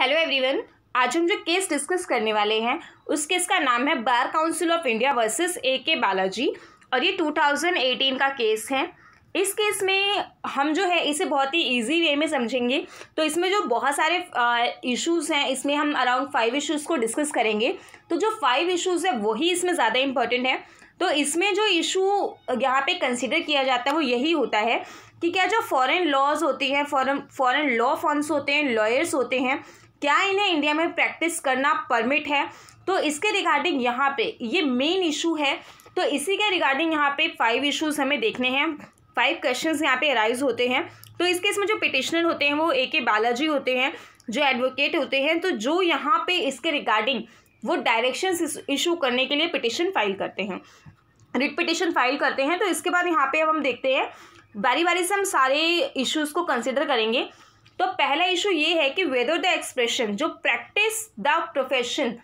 hello everyone आज हम जो केस डिस्कस करने वाले हैं उस केस का नाम है Bar Council of India versus A K Balaji और ये 2018 का केस है इस केस में हम जो है इसे बहुत ही इजी वे में समझेंगे तो इसमें जो बहुत सारे इश्यूज़ हैं इसमें हम अराउंड फाइव इश्यूज़ को डिस्कस करेंगे तो जो फाइव इश्यूज़ है वही इसमें ज़्यादा इम्पॉर्टेंट है तो इसमें जो इशू यहाँ पे कंसिडर किया जाता है वो यही होता है कि क्या जो फॉरेन लॉज होती हैं फॉरेन फॉरेन लॉ फॉर्म्स होते हैं लॉयर्स होते हैं क्या इन्हें इंडिया में प्रैक्टिस करना परमिट है तो इसके रिगार्डिंग यहाँ पे ये मेन इशू है तो इसी के रिगार्डिंग यहाँ पे फाइव इश्यूज हमें देखने हैं फाइव क्वेश्चन यहाँ पे अराइज होते हैं तो इस केस में जो पिटिशनर होते हैं वो ए के बालाजी होते हैं जो एडवोकेट होते हैं तो जो यहाँ पे इसके रिगार्डिंग वो डायरेक्शन इशू करने के लिए पिटिशन फाइल करते हैं रिट पिटिशन फाइल करते हैं तो इसके बाद यहाँ पे अब हम देखते हैं बारी बारी से हम सारे इश्यूज़ को कंसिडर करेंगे तो पहला इशू ये है कि वेदर द एक्सप्रेशन जो practice the profession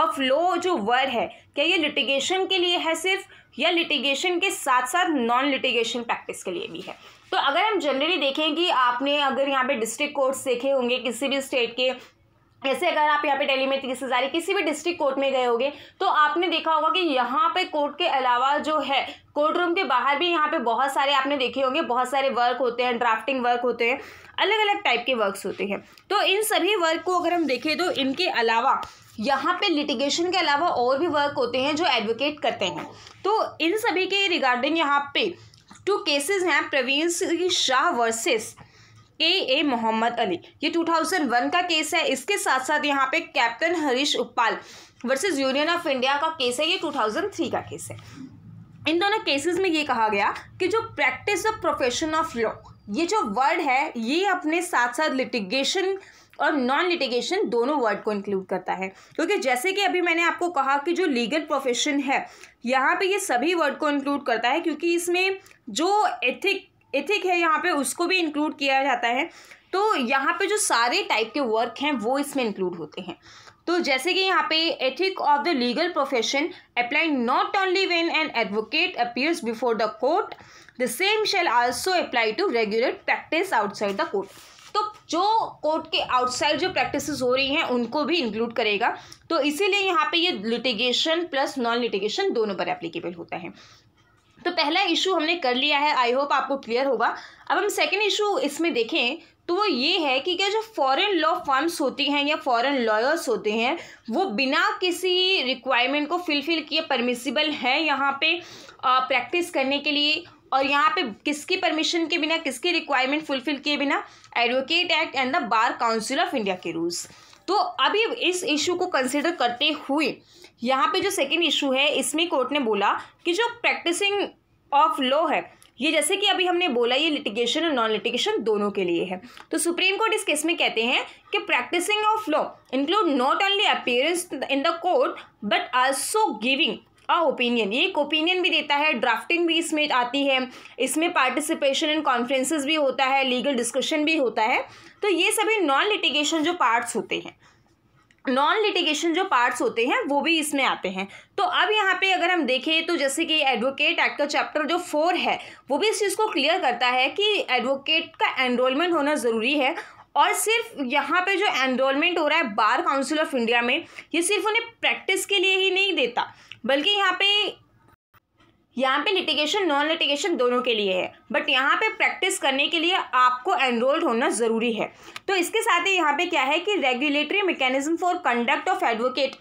of law जो वर्ड है क्या ये लिटिगेशन के लिए है सिर्फ या लिटिगेशन के साथ साथ नॉन लिटिगेशन प्रैक्टिस के लिए भी है तो अगर हम जनरली देखें कि आपने अगर यहाँ पे डिस्ट्रिक्ट कोर्ट्स देखे होंगे किसी भी स्टेट के ऐसे अगर आप यहाँ पे दिल्ली में तीस हज़ारी किसी भी डिस्ट्रिक्ट कोर्ट में गए होगे तो आपने देखा होगा कि यहाँ पे कोर्ट के अलावा जो है कोर्ट रूम के बाहर भी यहाँ पे बहुत सारे आपने देखे होंगे बहुत सारे वर्क होते हैं ड्राफ्टिंग वर्क होते हैं अलग अलग टाइप के वर्क्स होते हैं तो इन सभी वर्क को अगर हम देखें तो इनके अलावा यहाँ पे लिटिगेशन के अलावा और भी वर्क होते हैं जो एडवोकेट करते हैं तो इन सभी के रिगार्डिंग यहाँ पे टू केसेस हैं Praveen Shah versus A A Mohammed Ali ये 2001 का केस है इसके साथ साथ यहाँ पे captain Harish Uppal versus Union of India का केस है ये 2003 का केस है इन दोनों केसेस में ये कहा गया कि जो practice of profession of law ये जो वर्ड है ये अपने साथ साथ लिटिगेशन और नॉन लिटिगेशन दोनों वर्ड को इंक्लूड करता है क्योंकि जैसे कि अभी मैंने आपको कहा कि जो लीगल प्रोफेशन है यहाँ पे ये सभी वर्ड को इंक्लूड करता है क्योंकि इसमें जो एथिक एथिक है यहाँ पे उसको भी इंक्लूड किया जाता है तो यहाँ पे जो सारे टाइप के वर्क हैं वो इसमें इंक्लूड होते हैं तो जैसे कि यहाँ पे ethic of the legal profession apply not only when an advocate appears before the court the same shall also apply to regular practice outside the court तो जो कोर्ट के आउटसाइड जो प्रैक्टिसेस हो रही हैं उनको भी इंक्लूड करेगा तो इसीलिए यहाँ पे ये लिटिगेशन प्लस नॉन लिटिगेशन दोनों पर एप्लीकेबल होता है तो पहला इशू हमने कर लिया है आई होप आपको क्लियर होगा अब हम सेकेंड इशू इसमें देखें तो वो ये है कि क्या जो फॉरेन लॉ फर्म्स होती हैं या फॉरेन लॉयर्स होते हैं वो बिना किसी रिक्वायरमेंट को फुलफिल किए परमिसिबल हैं यहाँ पे प्रैक्टिस करने के लिए और यहाँ पे किसकी परमिशन के बिना किसकी रिक्वायरमेंट फुलफिल किए बिना Advocate Act and the Bar Council of India के रूल्स तो अभी इस इशू को कंसिडर करते हुए यहाँ पे जो सेकेंड इशू है इसमें कोर्ट ने बोला कि जो प्रैक्टिसिंग ऑफ लॉ है ये जैसे कि अभी हमने बोला ये लिटिगेशन और नॉन लिटिगेशन दोनों के लिए है तो सुप्रीम कोर्ट इस केस में कहते हैं कि practising of law include not only appearance in the court but also giving a opinion ये एक ओपिनियन भी देता है ड्राफ्टिंग भी इसमें आती है इसमें पार्टिसिपेशन इन कॉन्फ्रेंसेस भी होता है लीगल डिस्कशन भी होता है तो ये सभी नॉन लिटिगेशन जो पार्ट्स होते हैं नॉन लिटिगेशन जो पार्ट्स होते हैं वो भी इसमें आते हैं तो अब यहाँ पे अगर हम देखें तो जैसे कि एडवोकेट एक्ट का चैप्टर जो फोर है वो भी इस चीज़ को क्लियर करता है कि एडवोकेट का एनरोलमेंट होना ज़रूरी है और सिर्फ यहाँ पे जो एनरोलमेंट हो रहा है बार काउंसिल ऑफ इंडिया में ये सिर्फ उन्हें प्रैक्टिस के लिए ही नहीं देता बल्कि यहाँ पे यहाँ पे लिटिगेशन नॉन लिटिगेशन दोनों के लिए है बट यहाँ पे प्रैक्टिस करने के लिए आपको एनरोल्ड होना ज़रूरी है तो इसके साथ ही यहाँ पे क्या है कि regulatory mechanism for conduct of advocate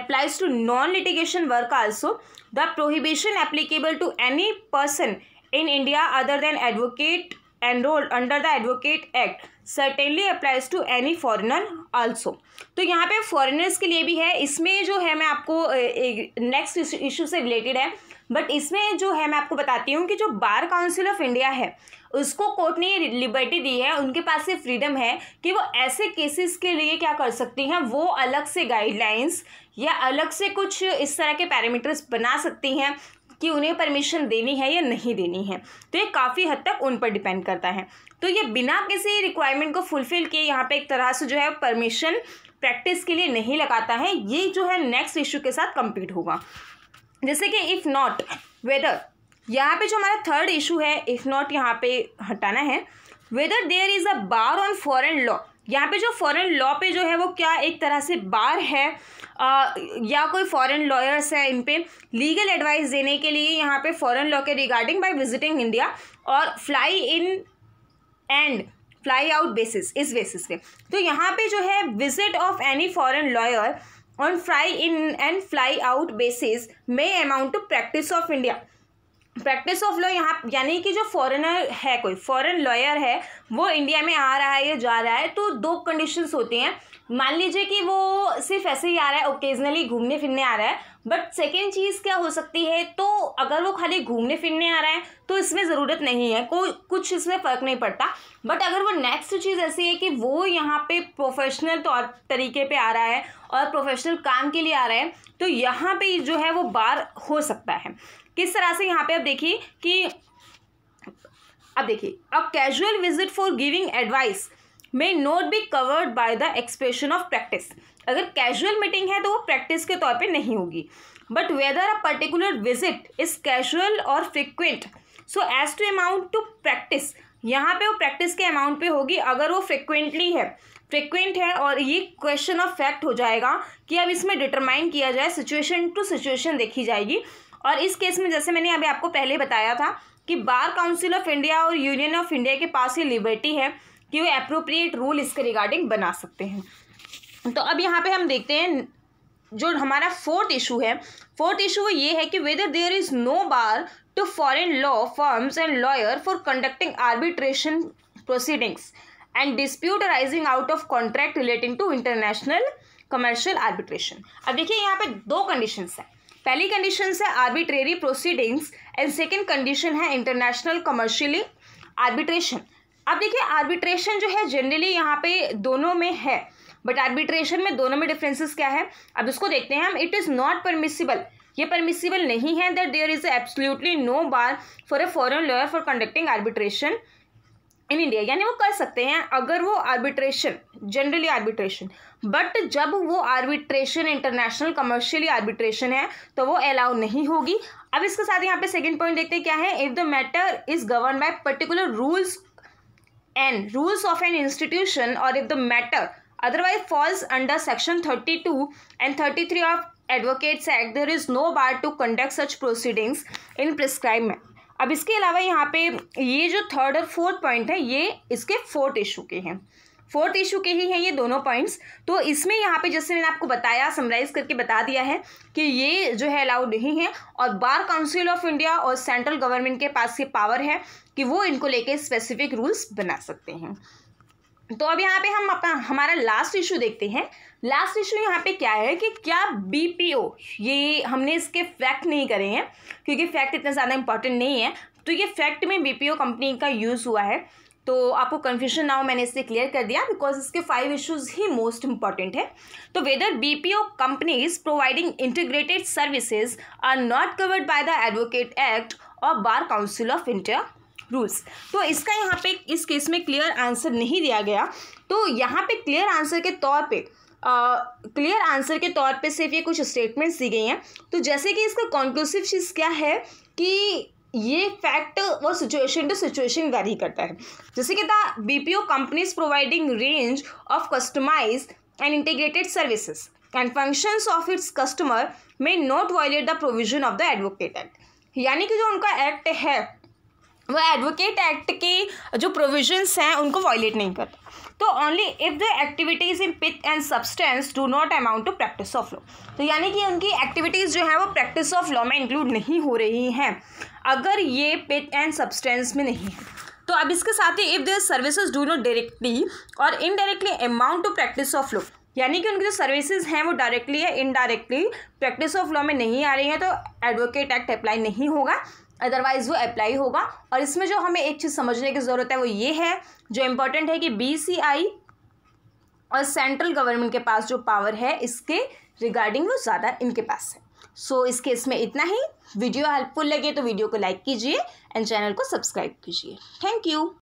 applies to non litigation work also the prohibition applicable to any person in India other than advocate enrolled under the Advocate Act certainly applies to any foreigner also तो यहाँ पे foreigners के लिए भी है इसमें जो है मैं आपको नेक्स्ट इशू से रिलेटेड है बट इसमें जो है मैं आपको बताती हूँ कि जो बार काउंसिल ऑफ इंडिया है उसको कोर्ट ने ये लिबर्टी दी है उनके पास ये फ्रीडम है कि वो ऐसे केसेस के लिए क्या कर सकती हैं वो अलग से गाइडलाइंस या अलग से कुछ इस तरह के पैरामीटर्स बना सकती हैं कि उन्हें परमिशन देनी है या नहीं देनी है तो ये काफ़ी हद तक उन पर डिपेंड करता है तो ये बिना किसी रिक्वायरमेंट को फुलफिल किए यहाँ पे एक तरह से जो है परमिशन प्रैक्टिस के लिए नहीं लगाता है ये जो है नेक्स्ट इशू के साथ कंप्लीट होगा जैसे कि इफ़ नॉट वेदर यहाँ पे जो हमारा थर्ड इशू है इफ़ नॉट यहाँ पे हटाना है whether there is a bar on foreign law यहाँ पे जो फॉरेन लॉ पे जो है वो क्या एक तरह से बार है आ, या कोई फॉरेन लॉयर्स है इन पे लीगल एडवाइस देने के लिए यहाँ पे फॉरेन लॉ के रिगार्डिंग बाय विजिटिंग इंडिया और fly in and fly out basis इस बेसिस पे तो यहाँ पे जो है visit of any foreign lawyer on fly in and fly out basis may amount to practice of India practice of law यहाँ यानी कि जो फॉरेनर है कोई फॉरेन लॉयर है वो इंडिया में आ रहा है या जा रहा है तो दो कंडीशंस होती हैं मान लीजिए कि वो सिर्फ ऐसे ही आ रहा है ओकेजनली घूमने फिरने आ रहा है बट सेकेंड चीज़ क्या हो सकती है तो अगर वो खाली घूमने फिरने आ रहा है तो इसमें ज़रूरत नहीं है कोई कुछ इसमें फ़र्क नहीं पड़ता बट अगर वो नेक्स्ट चीज़ ऐसी है कि वो यहाँ पे प्रोफेशनल तौर तरीके पे आ रहा है और प्रोफेशनल काम के लिए आ रहा है तो यहाँ पे जो है वो बार हो सकता है किस तरह से यहाँ पे अब देखिए कि अब देखिए अब casual visit for giving advice may not be covered by the expression of practice अगर कैजुअल मीटिंग है तो वो प्रैक्टिस के तौर पे नहीं होगी but whether a particular visit is casual और frequent so as to amount to practice यहाँ पे वो प्रैक्टिस के अमाउंट पे होगी अगर वो फ्रिक्वेंटली है फ्रिक्वेंट है और ये क्वेश्चन ऑफ फैक्ट हो जाएगा कि अब इसमें डिटरमाइन किया जाए सिचुएशन टू सिचुएशन देखी जाएगी और इस केस में जैसे मैंने अभी आपको पहले बताया था कि बार काउंसिल ऑफ इंडिया और यूनियन ऑफ इंडिया के पास ही लिबर्टी है कि वो अप्रोप्रिएट रूल इसके रिगार्डिंग बना सकते हैं तो अब यहाँ पे हम देखते हैं जो हमारा फोर्थ इशू है फोर्थ इशू वो ये है कि whether there is no bar to foreign law firms and lawyer for conducting arbitration proceedings and dispute arising out of contract relating to international commercial arbitration अब देखिए यहाँ पे दो कंडीशंस हैं पहली कंडीशन है arbitrary proceedings and second condition है international commercially arbitration अब देखिए आर्बिट्रेशन जो है जनरली यहाँ पे दोनों में है बट आर्बिट्रेशन में दोनों में डिफरेंसेस क्या है अब इसको देखते हैं हम इट इज़ नॉट परमिसिबल ये परमिसिबल नहीं है that there is absolutely no bar for a foreign lawyer for conducting arbitration in India यानी वो कर सकते हैं अगर वो आर्बिट्रेशन जनरली आर्बिट्रेशन बट जब वो आर्बिट्रेशन इंटरनेशनल कमर्शियली आर्बिट्रेशन है तो वो अलाउ नहीं होगी अब इसके साथ यहाँ पे सेकंड पॉइंट देखते हैं क्या है if the matter is govern by particular rules and rules of an institution और if the matter under section thirty two and thirty three of Advocates Act there is no bar to conduct such proceedings in prescribe manner अब इसके अलावा यहाँ पे ये जो third और fourth point है ये इसके फोर्थ इशू के हैं फोर्थ इशू के ही हैं ये दोनों पॉइंट्स तो इसमें यहाँ पे जैसे मैंने आपको बताया समराइज करके बता दिया है कि ये जो है अलाउड नहीं है और बार काउंसिल ऑफ इंडिया और सेंट्रल गवर्नमेंट के पास ये पावर है कि वो इनको लेके स्पेसिफिक रूल्स बना सकते हैं तो अब यहाँ पे हम अपना हमारा लास्ट इशू देखते हैं लास्ट इशू यहाँ पे क्या है कि क्या बीपीओ ये हमने इसके फैक्ट नहीं करे हैं क्योंकि फैक्ट इतना ज़्यादा इंपॉर्टेंट नहीं है तो ये फैक्ट में बीपीओ कंपनी का यूज़ हुआ है तो आपको कन्फ्यूजन ना हो मैंने इससे क्लियर कर दिया बिकॉज इसके फाइव इश्यूज ही मोस्ट इंपॉर्टेंट है तो whether B P O companies providing integrated services are not covered by the Advocate Act और Bar Council of India rules तो इसका यहाँ पे इस केस में क्लियर आंसर नहीं दिया गया तो यहाँ पे क्लियर आंसर के तौर पे क्लियर uh, आंसर के तौर पे सिर्फ ये कुछ स्टेटमेंट्स दी गई हैं तो जैसे कि इसका कॉन्क्लूसिव चीज़ क्या है कि ये फैक्ट वो सिचुएशन टू सिचुएशन वेरी करता है जैसे कि था B P O companies providing range of customise and integrated services and functions of its customer may not violate the provision of the Advocate Act यानी कि जो उनका एक्ट है वो एडवोकेट एक्ट के जो प्रोविजंस हैं उनको वायलेट नहीं करता तो only if the activities in pith and substance do not amount to practice of law तो यानी कि उनकी एक्टिविटीज़ जो है वो प्रैक्टिस ऑफ लॉ में इंक्लूड नहीं हो रही हैं अगर ये पिथ एंड सब्सटेंस में नहीं है तो अब इसके साथ ही if the services do not directly और indirectly amount to practice of law यानी कि उनकी जो सर्विसेज हैं वो डायरेक्टली या इनडायरेक्टली प्रैक्टिस ऑफ लॉ में नहीं आ रही हैं तो एडवोकेट एक्ट अप्लाई नहीं होगा अदरवाइज़ वो अप्लाई होगा और इसमें जो हमें एक चीज़ समझने की ज़रूरत है वो ये है जो इम्पोर्टेंट है कि बी सी आई और सेंट्रल गवर्नमेंट के पास जो पावर है इसके रिगार्डिंग वो ज़्यादा इनके पास है सो so, इस केस में इतना ही वीडियो हेल्पफुल लगे तो वीडियो को लाइक कीजिए एंड चैनल को सब्सक्राइब कीजिए थैंक यू